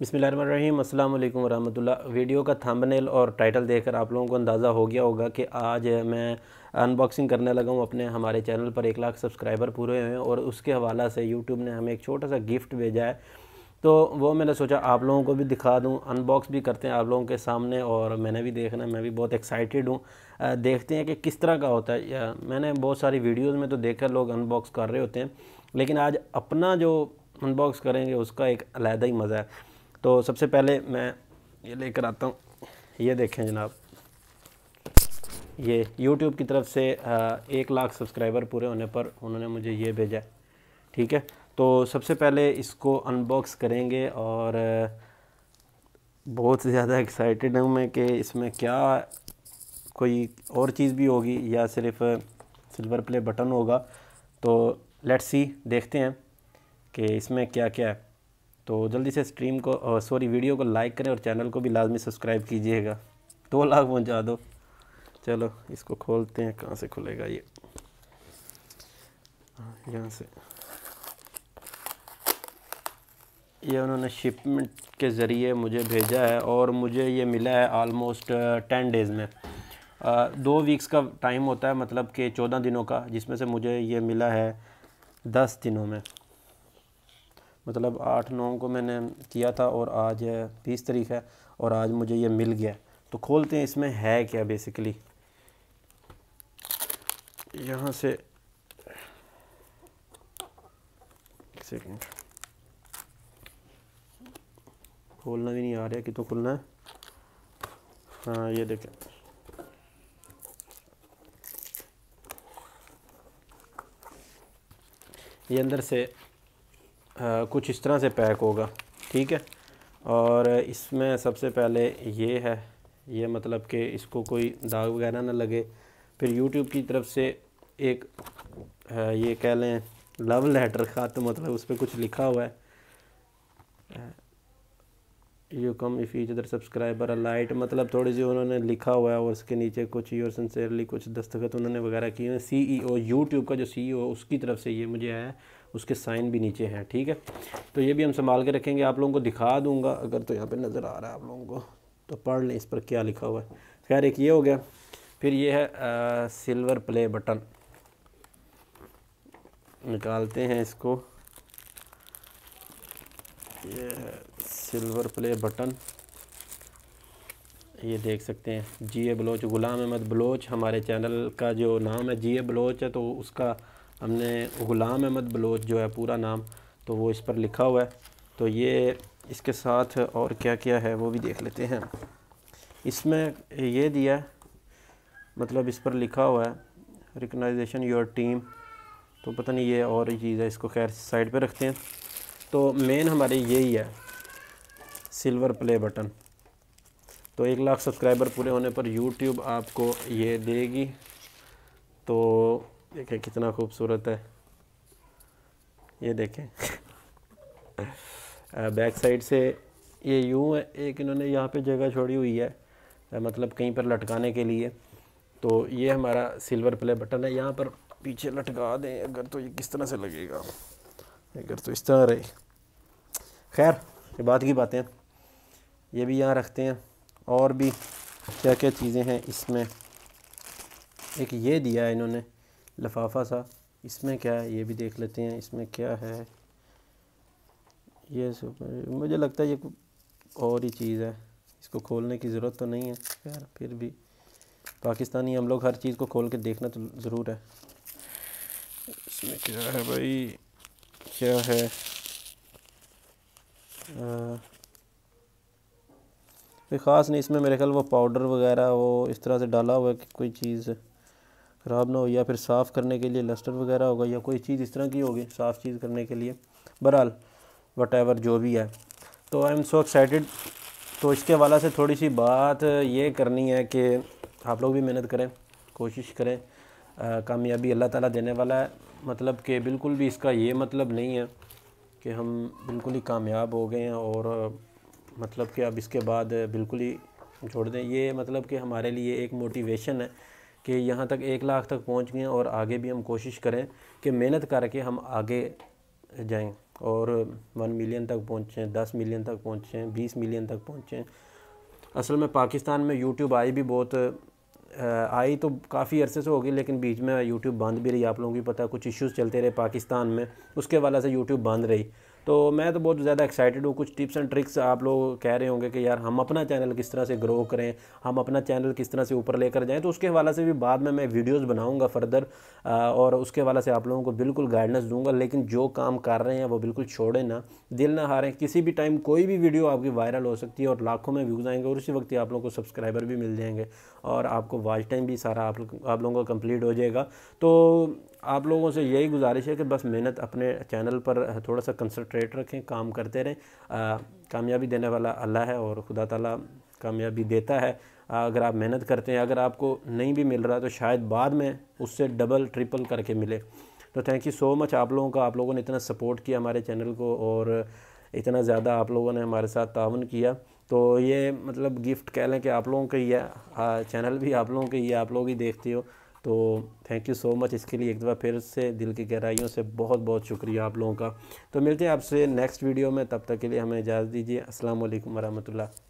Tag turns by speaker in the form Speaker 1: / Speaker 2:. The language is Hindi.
Speaker 1: बिसमीम अल्लाम वरहमतुल्ला वीडियो का थंबनेल और टाइटल देखकर आप लोगों को अंदाज़ा हो गया होगा कि आज मैं अनबॉक्सिंग करने लगा हूँ अपने हमारे चैनल पर एक लाख सब्सक्राइबर पूरे हुए हैं और उसके हवाला से यूट्यूब ने हमें एक छोटा सा गिफ्ट भेजा है तो वो मैंने सोचा आप लोगों को भी दिखा दूँ अनबॉक्स भी करते हैं आप लोगों के सामने और मैंने भी देखना मैं भी बहुत एक्साइटेड हूँ देखते हैं कि किस तरह का होता है मैंने बहुत सारी वीडियोज़ में तो देखा लोग अनबॉक्स कर रहे होते हैं लेकिन आज अपना जो अनबॉक्स करेंगे उसका एक अलहदा ही मज़ा है तो सबसे पहले मैं ये लेकर आता हूँ ये देखें जनाब ये YouTube की तरफ से एक लाख सब्सक्राइबर पूरे होने पर उन्होंने मुझे ये भेजा ठीक है तो सबसे पहले इसको अनबॉक्स करेंगे और बहुत ज़्यादा एक्साइटेड हूँ मैं कि इसमें क्या कोई और चीज़ भी होगी या सिर्फ सिल्वर प्ले बटन होगा तो लेट्स सी देखते हैं कि इसमें क्या क्या है तो जल्दी से स्ट्रीम को सॉरी वीडियो को लाइक करें और चैनल को भी लाजमी सब्सक्राइब कीजिएगा दो लाख पहुँचा दो चलो इसको खोलते हैं कहाँ से खुलेगा ये हाँ, यहाँ से ये उन्होंने शिपमेंट के ज़रिए मुझे भेजा है और मुझे ये मिला है आलमोस्ट टेन डेज़ में आ, दो वीक्स का टाइम होता है मतलब कि चौदह दिनों का जिसमें से मुझे ये मिला है दस दिनों में मतलब आठ नौ को मैंने किया था और आज बीस तारीख है और आज मुझे ये मिल गया तो खोलते हैं इसमें है क्या बेसिकली यहाँ से सेकंड खोलना भी नहीं आ रहा कि तो खुलना है हाँ ये देखें ये अंदर से कुछ इस तरह से पैक होगा ठीक है और इसमें सबसे पहले ये है ये मतलब कि इसको कोई दाग वगैरह ना लगे फिर यूट्यूब की तरफ से एक ये कह लें लव लेटर तो मतलब उस पर कुछ लिखा हुआ है you come if each other subscriber अलाइट मतलब थोड़ी सी उन्होंने लिखा हुआ है और उसके नीचे कुछ और सेंसेरली कुछ दस्तखत उन्होंने वगैरह किए हैं सी ई ओ यूट्यूब का जो सी ई ओ उसकी तरफ से ये मुझे आया उसके साइन भी नीचे हैं ठीक है तो ये भी हम संभाल के रखेंगे आप लोगों को दिखा दूंगा अगर तो यहाँ पर नज़र आ रहा है आप लोगों को तो पढ़ लें इस पर क्या लिखा हुआ है खैर एक ये हो गया फिर ये है आ, सिल्वर प्ले बटन निकालते हैं इसको ये सिल्वर प्ले बटन ये देख सकते हैं जी ए बलोच ग़ुलाम अहमद बलोच हमारे चैनल का जो नाम है जी ए बलोच है तो उसका हमने ग़ुलाम अहमद बलोच जो है पूरा नाम तो वो इस पर लिखा हुआ है तो ये इसके साथ और क्या क्या है वो भी देख लेते हैं इसमें ये दिया मतलब इस पर लिखा हुआ है रिकनाइजेशन योर टीम तो पता नहीं ये और चीज़ है इसको खैर साइड पर रखते हैं तो मेन हमारी यही है सिल्वर प्ले बटन तो एक लाख सब्सक्राइबर पूरे होने पर यूट्यूब आपको ये देगी तो देखें कितना खूबसूरत है ये देखें बैक साइड से ये यूँ है एक इन्होंने यहाँ पे जगह छोड़ी हुई है मतलब कहीं पर लटकाने के लिए तो ये हमारा सिल्वर प्ले बटन है यहाँ पर पीछे लटका दें अगर तो ये किस तरह से लगेगा अगर तो इस तरह रहे खैर ये बात की बातें ये भी यहाँ रखते हैं और भी क्या क्या चीज़ें हैं इसमें एक ये दिया है इन्होंने लफाफा सा इसमें क्या है ये भी देख लेते हैं इसमें क्या है ये मुझे लगता है ये और ही चीज़ है इसको खोलने की ज़रूरत तो नहीं है खैर फिर भी पाकिस्तानी हम लोग हर चीज़ को खोल के देखना तो ज़रूर है इसमें क्या है भाई क्या है कोई ख़ास नहीं इसमें मेरे ख्याल वो पाउडर वगैरह वो इस तरह से डाला हुआ है कि कोई चीज़ ख़राब ना हो या फिर साफ़ करने के लिए लस्टर वगैरह होगा या कोई चीज़ इस तरह की होगी साफ़ चीज़ करने के लिए बहरहाल वट जो भी है तो आई एम सो एक्साइटेड तो इसके हवाला से थोड़ी सी बात ये करनी है कि आप लोग भी मेहनत करें कोशिश करें कामयाबी अल्लाह ताला देने वाला है मतलब कि बिल्कुल भी इसका ये मतलब नहीं है कि हम बिल्कुल ही कामयाब हो गए हैं और मतलब कि अब इसके बाद बिल्कुल ही छोड़ दें ये मतलब कि हमारे लिए एक मोटिवेशन है कि यहाँ तक एक लाख तक पहुँच गए और आगे भी हम कोशिश करें कि मेहनत करके हम आगे जाएं और वन मिलियन तक पहुँचें दस मिलियन तक पहुँचें बीस मिलियन तक पहुँचें असल में पाकिस्तान में यूट्यूब आई भी बहुत आई तो काफ़ी अरसे से होगी लेकिन बीच में यूट्यूब बंद भी रही आप लोगों की पता कुछ इश्यूज़ चलते रहे पाकिस्तान में उसके वाला से यूट्यूब बंद रही तो मैं तो बहुत ज़्यादा एक्साइटेड हूँ कुछ टिप्स एंड ट्रिक्स आप लोग कह रहे होंगे कि यार हम अपना चैनल किस तरह से ग्रो करें हम अपना चैनल किस तरह से ऊपर लेकर जाएँ तो उसके हवाले से भी बाद में मैं वीडियोज़ बनाऊँगा फर्दर और उसके हवाले से आप लोगों को बिल्कुल गाइडेंस दूँगा लेकिन जो काम कर रहे हैं वो बिल्कुल छोड़ें ना दिल ना हारें किसी भी टाइम कोई भी वीडियो आपकी वायरल हो सकती है और लाखों में व्यूज़ आएंगे और उसी वक्त ही आप लोगों को सब्सक्राइबर भी मिल जाएंगे और आपको वॉच टाइम भी सारा आप आप लोगों का कम्प्लीट हो जाएगा तो आप लोगों से यही गुजारिश है कि बस मेहनत अपने चैनल पर थोड़ा सा कंसनट्रेट रखें काम करते रहें कामयाबी देने वाला अल्लाह है और खुदा ताला कामयाबी देता है अगर आप मेहनत करते हैं अगर आपको नहीं भी मिल रहा तो शायद बाद में उससे डबल ट्रिपल करके मिले तो थैंक यू सो मच आप लोगों का आप लोगों ने इतना सपोर्ट किया हमारे चैनल को और इतना ज़्यादा आप लोगों ने हमारे साथ ताउन किया तो ये मतलब गिफ्ट कह लें कि आप लोगों का ही है चैनल भी आप लोगों का ही है आप लोग ही देखते हो तो थैंक यू सो मच इसके लिए एक दफ़ा फिर से दिल की गहराइयों से बहुत बहुत शुक्रिया आप लोगों का तो मिलते हैं आपसे नेक्स्ट वीडियो में तब तक के लिए हमें इजाज़त दीजिए असल वरहमल